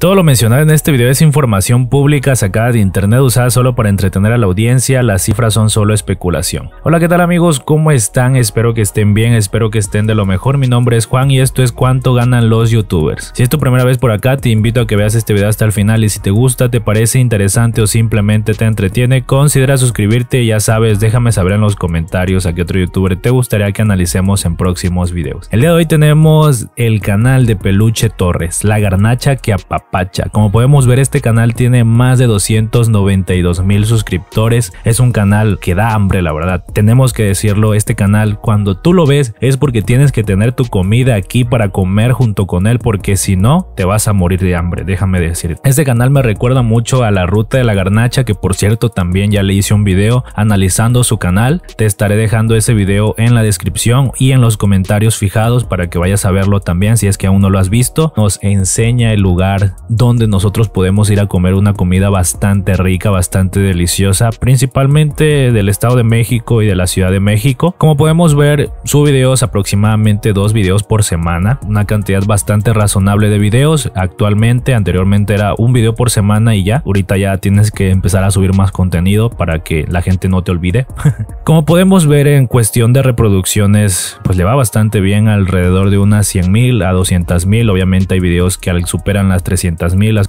Todo lo mencionado en este video es información pública sacada de internet usada solo para entretener a la audiencia, las cifras son solo especulación. Hola, ¿qué tal amigos? ¿Cómo están? Espero que estén bien, espero que estén de lo mejor. Mi nombre es Juan y esto es cuánto ganan los youtubers. Si es tu primera vez por acá, te invito a que veas este video hasta el final y si te gusta, te parece interesante o simplemente te entretiene, considera suscribirte y ya sabes, déjame saber en los comentarios a qué otro youtuber te gustaría que analicemos en próximos videos. El día de hoy tenemos el canal de Peluche Torres, la garnacha que apapa Pacha. Como podemos ver, este canal tiene más de 292 mil suscriptores. Es un canal que da hambre, la verdad. Tenemos que decirlo, este canal, cuando tú lo ves, es porque tienes que tener tu comida aquí para comer junto con él, porque si no, te vas a morir de hambre, déjame decirte. Este canal me recuerda mucho a La Ruta de la Garnacha, que por cierto también ya le hice un video analizando su canal. Te estaré dejando ese video en la descripción y en los comentarios fijados para que vayas a verlo también si es que aún no lo has visto. Nos enseña el lugar donde nosotros podemos ir a comer una comida bastante rica, bastante deliciosa, principalmente del Estado de México y de la Ciudad de México. Como podemos ver, subo videos aproximadamente dos videos por semana, una cantidad bastante razonable de videos. Actualmente, anteriormente era un video por semana y ya, ahorita ya tienes que empezar a subir más contenido para que la gente no te olvide. Como podemos ver en cuestión de reproducciones, pues le va bastante bien, alrededor de unas 100 mil a 200 mil. Obviamente hay videos que superan las 300 mil a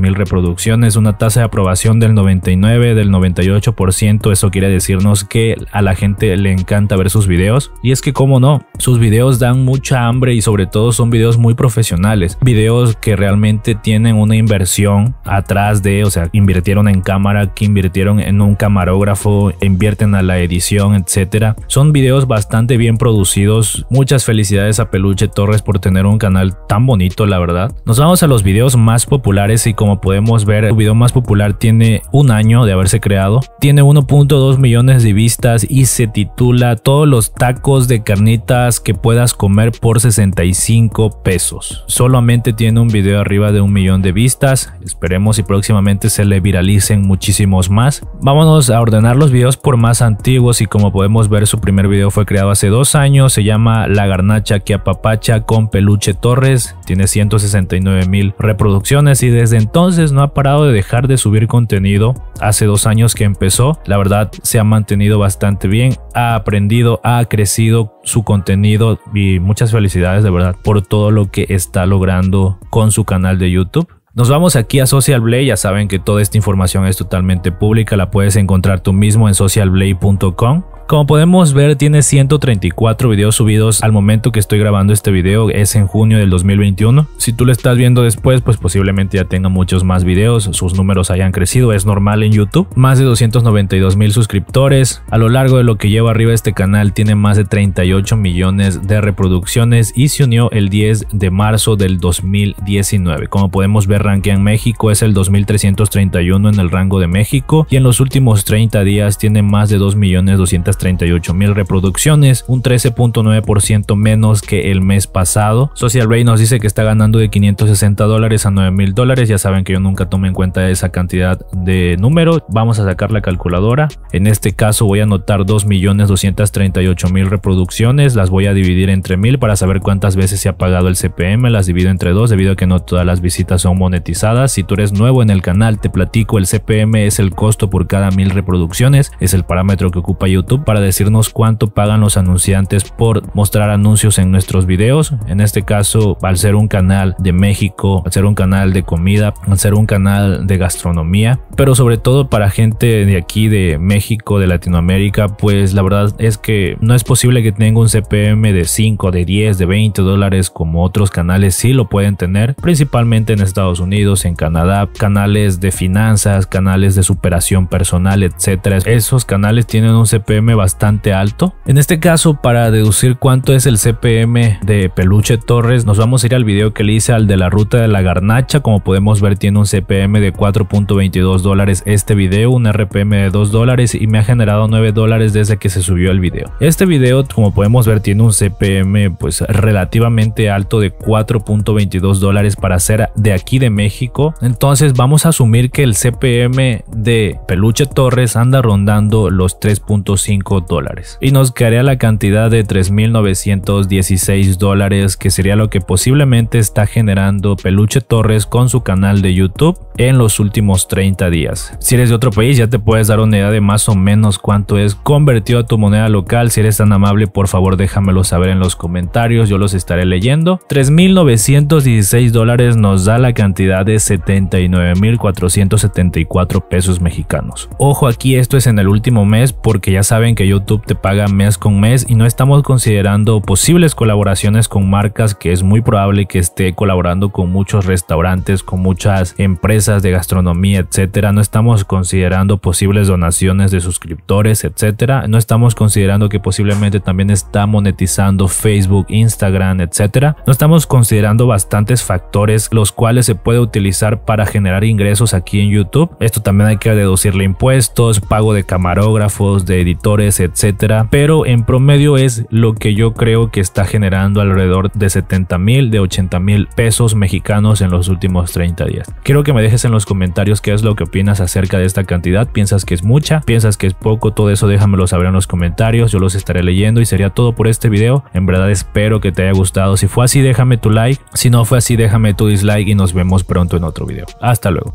mil reproducciones, una tasa de aprobación del 99, del 98%, eso quiere decirnos que a la gente le encanta ver sus videos. Y es que, como no, sus videos dan mucha hambre y sobre todo son videos muy profesionales, videos que realmente tienen una inversión atrás de, o sea, invirtieron en cámara, que invirtieron en un camarógrafo, invierten a la edición, etcétera. Son videos bastante bien producidos. Muchas felicidades a Peluche Torres por tener un canal tan bonito, la verdad. Nos vamos a los videos más populares y como podemos ver, el video más popular tiene un año de haberse creado. Tiene 1.2 millones de vistas y se titula Todos los tacos de carnitas que puedas comer por 65 pesos. Solamente tiene un video arriba de un millón de vistas. Esperemos y próximamente se le viralicen muchísimos más. Vámonos a ordenar los videos por más antiguos y como podemos ver su primer video fue creado hace dos años. Se llama La garnacha que apapacha con peluche Torres. Tiene 169 mil producciones y desde entonces no ha parado de dejar de subir contenido. Hace dos años que empezó, la verdad se ha mantenido bastante bien, ha aprendido, ha crecido su contenido y muchas felicidades de verdad por todo lo que está logrando con su canal de YouTube. Nos vamos aquí a Social Blade, ya saben que toda esta información es totalmente pública, la puedes encontrar tú mismo en socialblay.com como podemos ver tiene 134 videos subidos al momento que estoy grabando este video es en junio del 2021. Si tú lo estás viendo después pues posiblemente ya tenga muchos más videos, sus números hayan crecido, es normal en YouTube. Más de 292 mil suscriptores, a lo largo de lo que llevo arriba este canal tiene más de 38 millones de reproducciones y se unió el 10 de marzo del 2019. Como podemos ver ranquea en México es el 2331 en el rango de México y en los últimos 30 días tiene más de 2 millones 200 38 mil reproducciones, un 13.9% menos que el mes pasado. Social Rey nos dice que está ganando de 560 dólares a 9 mil dólares. Ya saben que yo nunca tomé en cuenta esa cantidad de número. Vamos a sacar la calculadora. En este caso voy a anotar 2 millones 238 mil reproducciones. Las voy a dividir entre mil para saber cuántas veces se ha pagado el CPM. Las divido entre dos debido a que no todas las visitas son monetizadas. Si tú eres nuevo en el canal, te platico el CPM es el costo por cada mil reproducciones. Es el parámetro que ocupa YouTube para decirnos cuánto pagan los anunciantes por mostrar anuncios en nuestros videos. En este caso, al ser un canal de México, al ser un canal de comida, al ser un canal de gastronomía, pero sobre todo para gente de aquí, de México, de Latinoamérica, pues la verdad es que no es posible que tenga un CPM de 5, de 10, de 20 dólares como otros canales sí lo pueden tener, principalmente en Estados Unidos, en Canadá, canales de finanzas, canales de superación personal, etcétera. Esos canales tienen un CPM bastante alto. En este caso, para deducir cuánto es el CPM de Peluche Torres, nos vamos a ir al video que le hice al de la ruta de la garnacha. Como podemos ver, tiene un CPM de 4.22 dólares este video, un RPM de 2 dólares y me ha generado 9 dólares desde que se subió el video. Este video, como podemos ver, tiene un CPM pues relativamente alto de 4.22 dólares para ser de aquí de México. Entonces vamos a asumir que el CPM de Peluche Torres anda rondando los 3.5 dólares y nos quedaría la cantidad de 3.916 dólares que sería lo que posiblemente está generando Peluche Torres con su canal de YouTube en los últimos 30 días. Si eres de otro país ya te puedes dar una idea de más o menos cuánto es convertido a tu moneda local. Si eres tan amable por favor déjamelo saber en los comentarios, yo los estaré leyendo. 3.916 dólares nos da la cantidad de 79.474 pesos mexicanos. Ojo aquí esto es en el último mes porque ya saben que YouTube te paga mes con mes y no estamos considerando posibles colaboraciones con marcas que es muy probable que esté colaborando con muchos restaurantes, con muchas empresas de gastronomía, etcétera. No estamos considerando posibles donaciones de suscriptores, etcétera. No estamos considerando que posiblemente también está monetizando Facebook, Instagram, etcétera. No estamos considerando bastantes factores los cuales se puede utilizar para generar ingresos aquí en YouTube. Esto también hay que deducirle impuestos, pago de camarógrafos, de editores etcétera, pero en promedio es lo que yo creo que está generando alrededor de 70 mil, de 80 mil pesos mexicanos en los últimos 30 días. Quiero que me dejes en los comentarios qué es lo que opinas acerca de esta cantidad. ¿Piensas que es mucha? ¿Piensas que es poco? Todo eso déjamelo saber en los comentarios, yo los estaré leyendo y sería todo por este video. En verdad espero que te haya gustado. Si fue así, déjame tu like. Si no fue así, déjame tu dislike y nos vemos pronto en otro video. Hasta luego.